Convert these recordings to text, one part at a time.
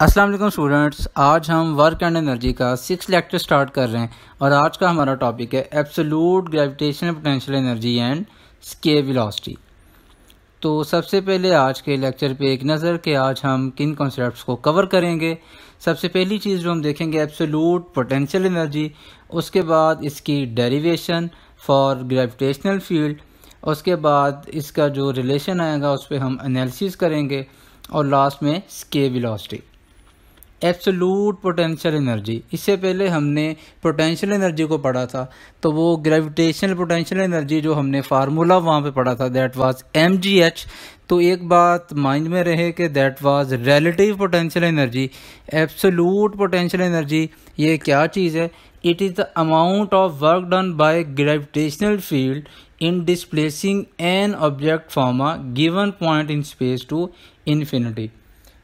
Aslam students आज हम work and energy का सिक्स लेक्चर स्टार्ट कर रहे हैं और आज का हमारा टॉपिक है absolute gravitation potential energy and escape velocity तो सबसे पहले आज के लेक्चर पे एक नज़र कि आज हम किन कॉन्सेप्ट्स को कवर करेंगे सबसे पहली चीज़ जो हम देखेंगे एब्सोलूट पोटेंशियल एनर्जी उसके बाद इसकी डेरीवेशन फॉर ग्रेविटेशनल फील्ड उसके बाद इसका जो रिलेशन आएगा उस पर हम एनालिसिस करेंगे और लास्ट में escape velocity absolute potential energy इससे पहले हमने पोटेंशियल एनर्जी को पढ़ा था तो वो ग्रेविटेशनल पोटेंशियल एनर्जी जो हमने फार्मूला वहाँ पे पढ़ा था दैट वाज एम तो एक बात माइंड में रहे कि that was relative potential energy absolute potential energy ये क्या चीज़ है it is the amount of work done by gravitational field in displacing an object from a given point in space to infinity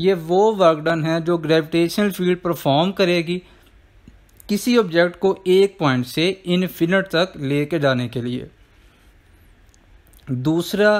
ये वो work done है जो gravitational field perform करेगी किसी ऑब्जेक्ट को एक पॉइंट से इनफिनिट तक लेके जाने के लिए दूसरा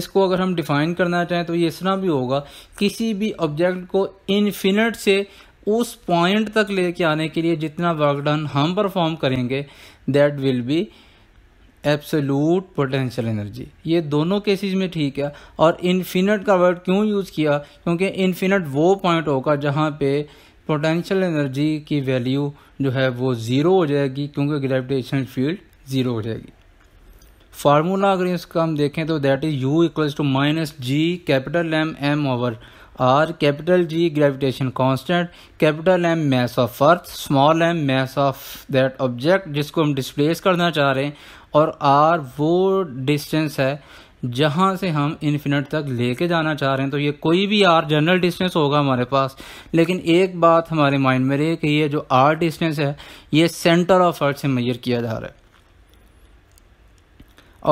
इसको अगर हम डिफाइन करना चाहें तो ये इस तरह भी होगा किसी भी ऑब्जेक्ट को इन्फिनट से उस पॉइंट तक लेके आने के लिए जितना वर्क डन हम परफॉर्म करेंगे that will be absolute potential energy ये दोनों केसेस में ठीक है और इन्फिनट का वर्ड क्यों यूज़ किया क्योंकि इन्फिनट वो पॉइंट होगा जहाँ पे पोटेंशियल एनर्जी की वैल्यू जो है वो ज़ीरो हो जाएगी क्योंकि ग्रेविटेशन फील्ड ज़ीरो हो जाएगी फार्मूला अगर इसका हम देखें तो that is U equals to minus G capital M M over R capital G gravitation constant capital M mass of earth small M mass of that object जिसको हम displace करना चाह रहे हैं और आर वो डिस्टेंस है जहाँ से हम इन्फिनट तक लेके जाना चाह रहे हैं तो ये कोई भी आर जनरल डिस्टेंस होगा हमारे पास लेकिन एक बात हमारे माइंड में रहे कि ये जो आर डिस्टेंस है ये सेंटर ऑफ अर्थ से मैयर किया जा रहा है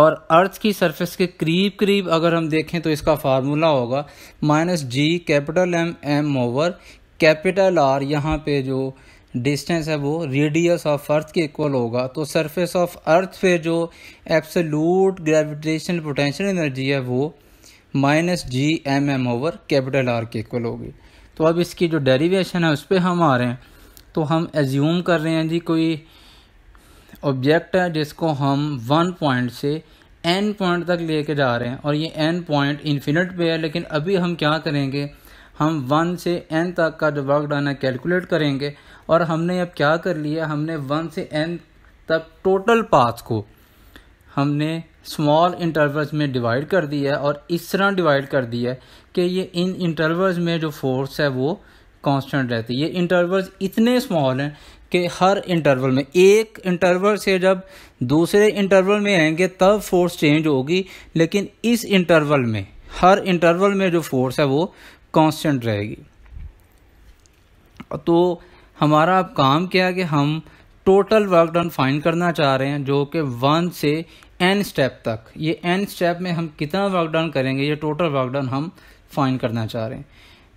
और अर्थ की सरफेस के करीब करीब अगर हम देखें तो इसका फार्मूला होगा minus G capital M M over capital R यहाँ पे जो डिस्टेंस है वो रेडियस ऑफ अर्थ के इक्वल होगा तो सरफेस ऑफ अर्थ पे जो एब्सोलूट ग्रेविटेशन पोटेंशियल एनर्जी है वो minus G M M over capital R के इक्वल होगी तो अब इसकी जो डेरिवेशन है उस पर हम आ रहे हैं तो हम एज्यूम कर रहे हैं जी कोई ऑब्जेक्ट है जिसको हम वन पॉइंट से एन पॉइंट तक लेके जा रहे हैं और ये एन पॉइंट इन्फिनिट पे है लेकिन अभी हम क्या करेंगे हम वन से एन तक का जो वर्क डन है कैलकुलेट करेंगे और हमने अब क्या कर लिया हमने वन से एन तक टोटल पाथ को हमने स्मॉल इंटरवल्स में डिवाइड कर दिया है और इस तरह डिवाइड कर दिया है कि ये इन इंटरवल्स में जो फोर्स है वो कांस्टेंट रहती है ये इंटरवल्स इतने स्मॉल हैं कि हर इंटरवल में एक इंटरवल से जब दूसरे इंटरवल में आएंगे तब फोर्स चेंज होगी लेकिन इस इंटरवल में हर इंटरवल में जो फोर्स है वो कांस्टेंट रहेगी तो हमारा अब काम क्या है कि हम टोटल वर्क डन फाइंड करना चाह रहे हैं जो कि वन से एन स्टेप तक ये एन स्टेप में हम कितना वर्क डन करेंगे ये टोटल वर्क डन हम फाइंड करना चाह रहे हैं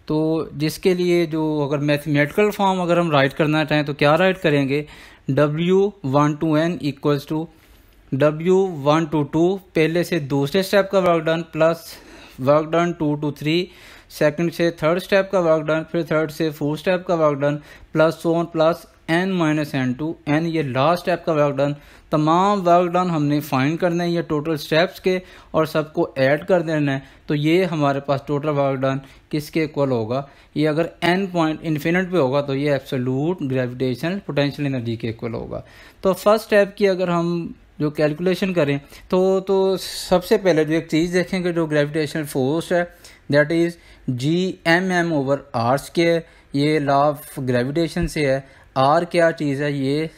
तो जिसके लिए जो अगर मैथमेटिकल फॉर्म अगर हम राइट करना चाहें तो क्या राइट करेंगे W one to N equals to W one to two पहले से दूसरे स्टेप का work done plus work done two to three second से थर्ड स्टेप का वर्क डन फिर थर्ड से फोर्थ स्टेप का work done plus one plus N minus N to N ये लास्ट स्टेप का वर्क डन तमाम work done हमने find करने हैं ये टोटल स्टेप्स के और सबको ऐड कर देना है तो ये हमारे पास टोटल वर्क डन किसके इक्वल होगा ये अगर एन पॉइंट इन्फिनिट पे होगा तो ये एब्सोलूट ग्रेविटेशन पोटेंशियल एनर्जी के इक्वल होगा तो फर्स्ट स्टेप की अगर हम जो कैलकुलेशन करें तो तो सबसे पहले जो एक चीज़ देखेंगे जो ग्रेविटेशनल फोर्स है that is G M M over R square ये लॉ ऑफ ग्रेविटेशन से है आर क्या चीज़ है ये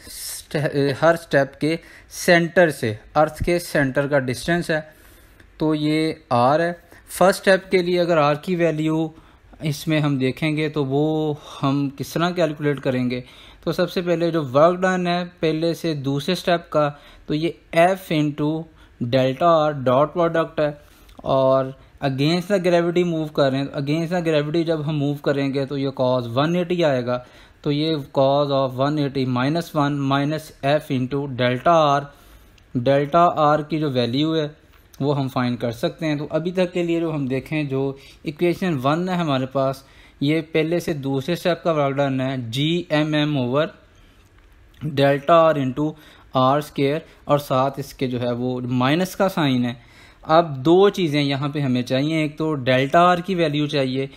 हर स्टेप के सेंटर से अर्थ के सेंटर का डिस्टेंस है तो ये आर है फर्स्ट स्टेप के लिए अगर आर की वैल्यू इसमें हम देखेंगे तो वो हम किस तरह कैलकुलेट करेंगे तो सबसे पहले जो वर्क डन है पहले से दूसरे स्टेप का तो ये F into delta R dot product है और अगेंस्ट द ग्रेविटी मूव कर रहे हैं अगेंस्ट द ग्रेविटी जब हम मूव करेंगे तो ये कॉज वन एटी आएगा तो ये cos of one eighty minus one minus F into delta R delta R की जो वैल्यू है वो हम फाइंड कर सकते हैं तो अभी तक के लिए जो हम देखें जो इक्वेशन वन है हमारे पास ये पहले से दूसरे स्टेप का वर्कडन है G M M over delta R into R square और साथ इसके जो है वो माइनस का साइन है अब दो चीज़ें यहाँ पे हमें चाहिए एक तो डेल्टा आर की वैल्यू चाहिए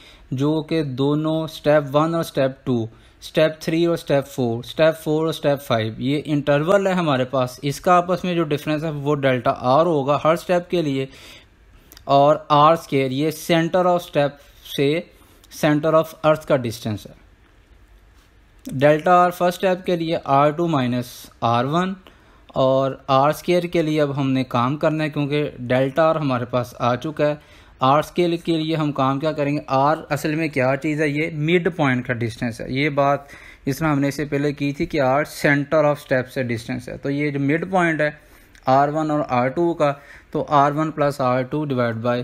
जो कि दोनों स्टेप वन और स्टेप टू स्टेप थ्री और स्टेप फोर स्टेप फोर और स्टेप फाइव ये इंटरवल है हमारे पास इसका आपस में जो डिफरेंस है वो डेल्टा आर होगा हर स्टेप के लिए और आर स्केयर ये सेंटर ऑफ स्टेप से सेंटर ऑफ अर्थ का डिस्टेंस है डेल्टा आर फर्स्ट स्टेप के लिए R two minus R one और आर स्केयर के लिए अब हमने काम करना है क्योंकि डेल्टा आर हमारे पास आ चुका है आर स्केल के लिए हम काम क्या करेंगे आर असल में क्या चीज़ है ये मिड पॉइंट का डिस्टेंस है ये बात जिसमें हमने इससे पहले की थी कि आर सेंटर ऑफ स्टेप से डिस्टेंस है तो ये जो मिड पॉइंट है आर वन और आर टू का तो R one plus R two divide by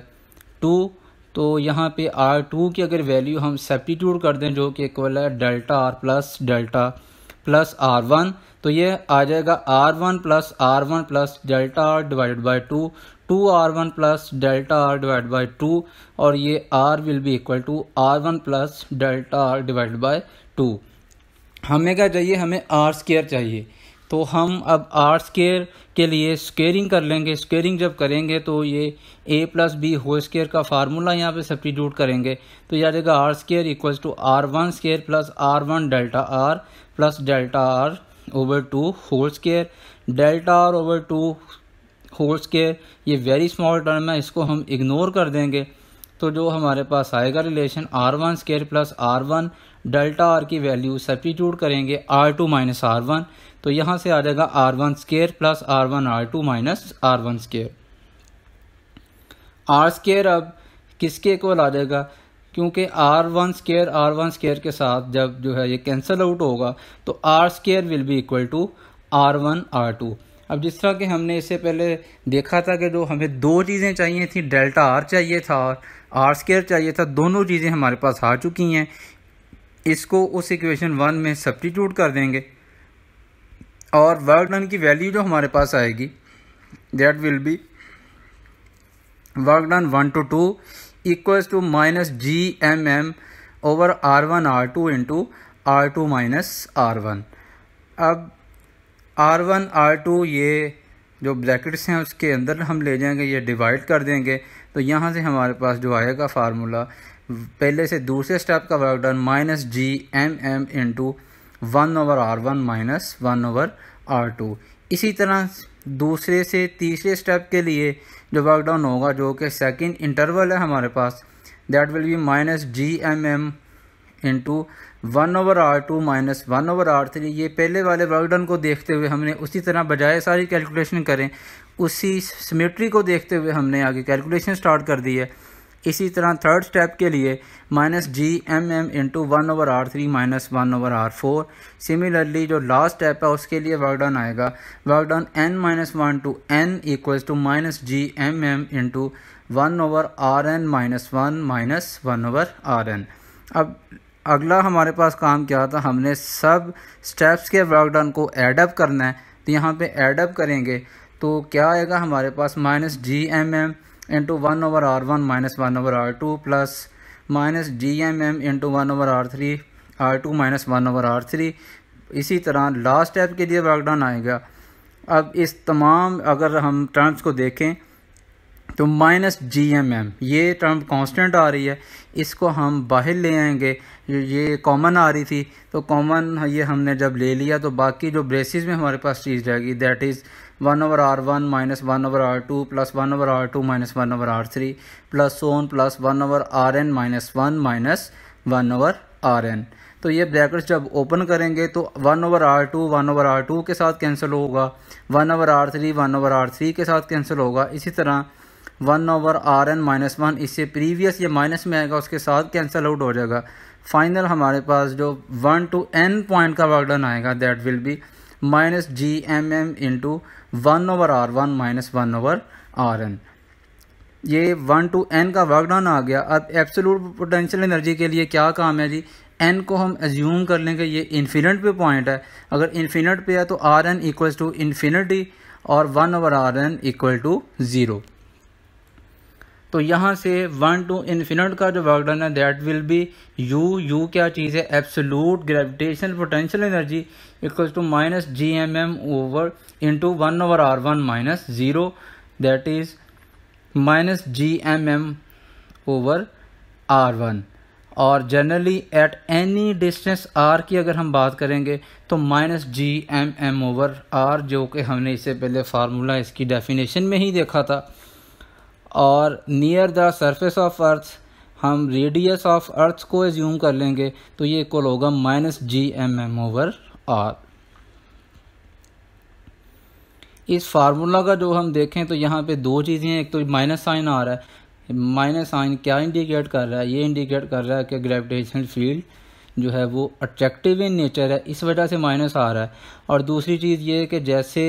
two तो यहाँ पे आर टू की अगर वैल्यू हम सेप्टीट्यूड कर दें जो कि इक्वल है delta R plus delta plus R one तो ये आ जाएगा R one plus R one plus delta R divide by two two R one plus delta R divide by two और ये R will be equal to R one plus delta R divide by two हमें क्या चाहिए हमें are square चाहिए तो हम अब आर स्केयर के लिए स्केयरिंग कर लेंगे स्केयरिंग जब करेंगे तो ये A plus B whole square का फार्मूला यहाँ पे सब्टीट्यूट करेंगे तो यह आ जाएगा R square equals to R one square plus R one delta R plus delta R over two whole square delta R over two whole square ये very small term है इसको हम इग्नोर कर देंगे तो जो हमारे पास आएगा relation R one square plus R one delta R की वैल्यू सब्टीट्यूट करेंगे R two minus R one तो यहाँ से आ जाएगा R one square plus R one R two minus R one square R square अब किसके इक्वल आ जाएगा क्योंकि R one square R one square के साथ जब जो है ये कैंसल आउट होगा तो R square will be equal to R one R two अब जिस तरह के हमने इससे पहले देखा था कि जो हमें दो चीज़ें चाहिए थी डेल्टा आर चाहिए था और आर स्केयर चाहिए था दोनों चीज़ें हमारे पास आ चुकी हैं इसको उस इक्वेशन वन में सब्टीट्यूट कर देंगे और वर्क डन की वैल्यू जो हमारे पास आएगी that will be work done one to two two minus G M M over R one R two into R two minus R one अब आर वन आर टू ये जो brackets हैं उसके अंदर हम ले जाएंगे ये डिवाइड कर देंगे तो यहाँ से हमारे पास जो आएगा फार्मूला पहले से दूसरे स्टेप का work done minus G M M into one over R one minus one over R two इसी तरह दूसरे से तीसरे स्टेप के लिए जो वर्कडाउन होगा जो कि सेकेंड इंटरवल है हमारे पास that will be minus G M M into one over R two minus one over R three ये पहले वाले वर्कडाउन को देखते हुए हमने उसी तरह बजाय सारी कैलकुलेशन करें उसी सिमेट्री को देखते हुए हमने आगे कैलकुलेशन स्टार्ट कर दी है इसी तरह थर्ड स्टेप के लिए minus G M M into one over R three minus one over R four similarly जो लास्ट स्टेप है उसके लिए वर्कडाउन आएगा work done N minus one to N equals to minus G M M into one over R N minus one minus one over R N अब अगला हमारे पास काम क्या था हमने सब स्टेप्स के वर्कडाउन को एडअप करना है तो यहाँ पर एडअप करेंगे तो क्या आएगा हमारे पास minus G M M into one over R one minus one over R two plus minus D M M into one over R three R two minus one over R three इसी तरह last step के लिए work done आएगा अब इस तमाम अगर हम टर्म्स को देखें तो माइनस जी एम एम ये टर्म कांस्टेंट आ रही है इसको हम बाहर ले आएंगे ये कॉमन आ रही थी तो कॉमन ये हमने जब ले लिया तो बाकी जो ब्रेसिस में हमारे पास चीज़ रहेगी that is one over R one minus one over R two plus one over R two minus one over R three plus so on plus one over R N minus one minus one over R N तो ये brackets जब open करेंगे तो one over R two one over R two के साथ cancel होगा one over R three one over R three के साथ कैंसिल होगा इसी तरह one over R N minus one इससे प्रीवियस ये माइनस में आएगा उसके साथ कैंसिल आउट हो जाएगा फाइनल हमारे पास जो वन टू एन पॉइंट का वर्कडन आएगा that will be minus G M M into one over R one minus one over R N ये वन टू एन का वर्कडन आ गया अब एब्सोलूट पोटेंशियल एनर्जी के लिए क्या काम है जी एन को हम एज्यूम कर लेंगे ये इन्फिनट पे पॉइंट है अगर इन्फिनट पे है तो R N equals to infinity और one over R N equal to zero तो यहाँ से वन टू इन्फिनट का जो वर्कडन है that will be U U क्या चीज़ है absolute gravitation potential energy equal to minus G M M over into one over R one minus zero that is minus G M M over R one और generally at any distance R की अगर हम बात करेंगे तो minus G M M over R जो कि हमने इससे पहले फार्मूला इसकी डेफिनेशन में ही देखा था और near the surface of earth हम रेडियस ऑफ अर्थ को एज्यूम कर लेंगे तो ये इक्वल होगा minus G M M over R इस फार्मूला का जो हम देखें तो यहाँ पे दो चीज़ें हैं एक तो माइनस साइन आ रहा है माइनस साइन क्या इंडिकेट कर रहा है ये इंडिकेट कर रहा है कि ग्रेविटेशनल फील्ड जो है वो अट्रैक्टिव इन नेचर है इस वजह से माइनस आ रहा है और दूसरी चीज़ ये कि जैसे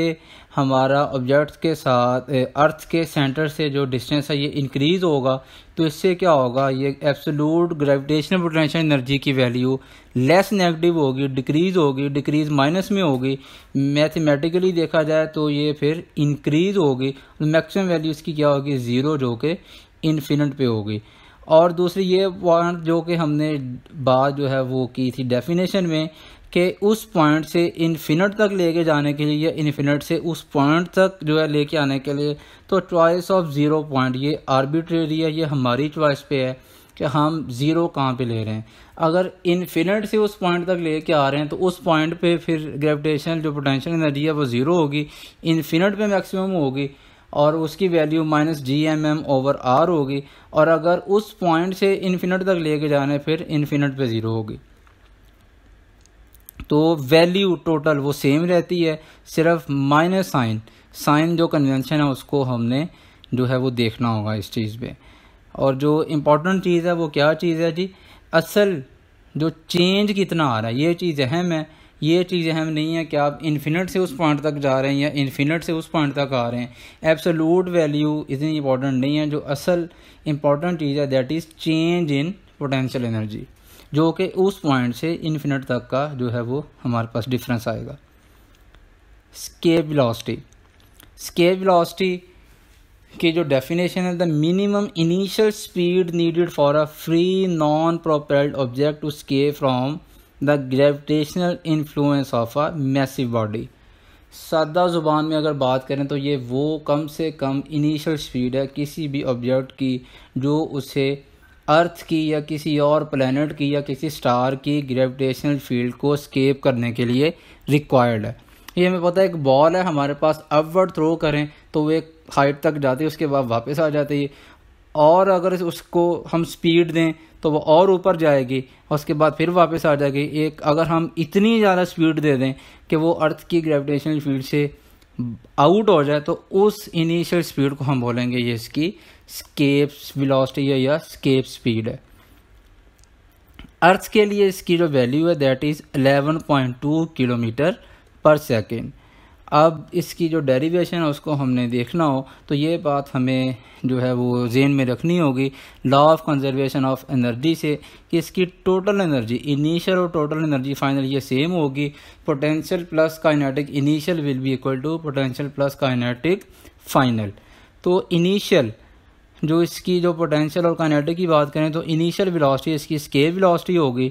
हमारा ऑब्जेक्ट के साथ अर्थ के सेंटर से जो डिस्टेंस है ये इंक्रीज़ होगा तो इससे क्या होगा ये एब्सोलूट ग्रेविटेशनल पोटेंशियल एनर्जी की वैल्यू लेस नेगेटिव होगी डिक्रीज़ होगी डिक्रीज़ माइनस में होगी मैथमेटिकली देखा जाए तो ये फिर इंक्रीज़ होगी मैक्सिमम वैल्यू इसकी क्या होगी ज़ीरो जो कि इन्फिनट पे होगी और दूसरी ये पॉइंट जो कि हमने बात जो है वो की थी डेफिनेशन में के उस पॉइंट से इन्फिनट तक लेके जाने के लिए या इन्फिनट से उस पॉइंट तक जो है लेके आने के लिए तो चॉइस ऑफ ज़ीरो पॉइंट ये आर्बिट्रेरी है ये हमारी चॉइस पे है कि हम ज़ीरो कहाँ पे ले रहे हैं अगर इन्फिनट से उस पॉइंट तक लेके आ रहे हैं तो उस पॉइंट पे फिर ग्रेविटेशन जो पोटेंशियल एनर्जी है वो ज़ीरो होगी इन्फिनट पे मैक्सिमम होगी और उसकी value minus G M M over R होगी और अगर उस पॉइंट से इन्फिनट तक लेके जाने फिर इन्फिनट पे ज़ीरो होगी तो वैल्यू टोटल वो सेम रहती है सिर्फ माइनस साइन साइन जो कन्वेंशन है उसको हमने जो है वो देखना होगा इस चीज़ पे और जो इम्पोर्टेंट चीज़ है वो क्या चीज़ है जी असल जो चेंज कितना आ रहा है ये चीज़ अहम है ये चीज़ अहम नहीं है कि आप इन्फिनट से उस पॉइंट तक जा रहे हैं या इन्फिनट से उस पॉइंट तक आ रहे हैं एब्सोलूट वैल्यू इतनी इंपॉर्टेंट नहीं है जो असल इम्पॉर्टेंट चीज़ है that is change in potential energy जो कि उस पॉइंट से इन्फिनट तक का जो है वो हमारे पास डिफरेंस आएगा स्केप वेलोसिटी स्केप वेलोसिटी की जो डेफिनेशन है the minimum initial speed needed for a free non propelled object to escape from the gravitational influence of a massive body सादा ज़ुबान में अगर बात करें तो ये वो कम से कम इनिशियल स्पीड है किसी भी ऑब्जेक्ट की जो उसे अर्थ की या किसी और प्लानट की या किसी स्टार की ग्रेविटेशनल फील्ड को स्केप करने के लिए रिक्वायर्ड है ये हमें पता है एक बॉल है हमारे पास अपवर्ड थ्रो करें तो वो एक हाइट तक जाती है उसके बाद वापस आ जाती है और अगर उसको हम स्पीड दें तो वो और ऊपर जाएगी उसके बाद फिर वापस आ जाएगी एक अगर हम इतनी ज़्यादा स्पीड दे दें कि वो अर्थ की ग्रेविटेशनल फील्ड से आउट हो जाए तो उस इनिशियल स्पीड को हम बोलेंगे ये इसकी स्केप वेलोसिटी है या स्केप स्पीड है अर्थ के लिए इसकी जो वैल्यू है that is 11.2 kilometre per second अब इसकी जो डेरिवेशन है उसको हमने देखना हो तो ये बात हमें जो है वो जेन में रखनी होगी law of conservation of energy से कि इसकी टोटल एनर्जी इनिशियल और टोटल एनर्जी फाइनल ये सेम होगी potential plus kinetic initial will be equal to potential plus kinetic final तो इनिशियल जो इसकी जो पोटेंशियल और कानेटिक की बात करें तो इनिशियल वेलोसिटी इसकी स्केल वेलोसिटी होगी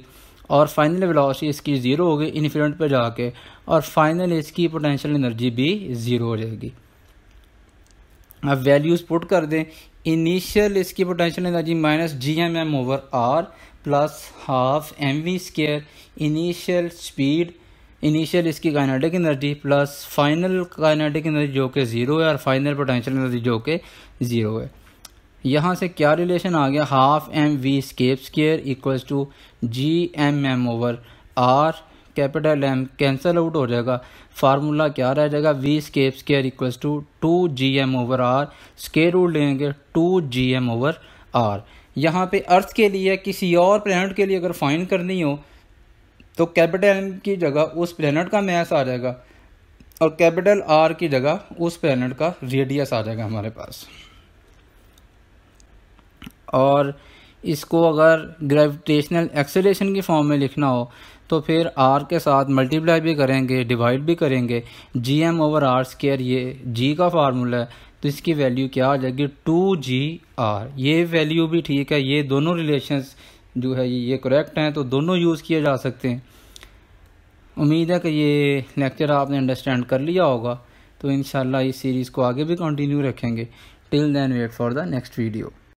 और फाइनल वेलोसिटी इसकी ज़ीरो होगी इन्फिनेट पे जाके और फाइनल इसकी पोटेंशियल एनर्जी भी ज़ीरो हो जाएगी अब वैल्यूज़ पुट कर दें इनिशियल इसकी potential energy minus G M M over R plus half M V square initial speed initial इसकी kinetic energy plus final kinetic energy जो कि ज़ीरो है और फाइनल पोटेंशियल एनर्जी जो कि ज़ीरो है यहाँ से क्या रिलेशन आ गया half M V escape square equals to G M M over R capital M cancel out हो जाएगा फार्मूला क्या रह जाएगा V escape square equals to two G M over R square root लेंगे two G M over R यहाँ पे अर्थ के लिए किसी और प्लानट के लिए अगर फाइंड करनी हो तो कैपिटल एम की जगह उस प्लानट का मैस आ जाएगा और कैपिटल आर की जगह उस प्लानट का रेडियस आ जाएगा हमारे पास और इसको अगर ग्रेविटेशनल एक्सेलेशन की फॉर्म में लिखना हो तो फिर आर के साथ मल्टीप्लाई भी करेंगे डिवाइड भी करेंगे G M over R square ये जी का फार्मूला है तो इसकी वैल्यू क्या आ जाएगी टू जी आर ये वैल्यू भी ठीक है ये दोनों रिलेशंस जो है ये करेक्ट हैं तो दोनों यूज़ किए जा सकते हैं उम्मीद है कि ये लेक्चर आपने अंडरस्टैंड कर लिया होगा तो इन इस सीरीज़ को आगे भी कंटिन्यू रखेंगे till then wait for the next video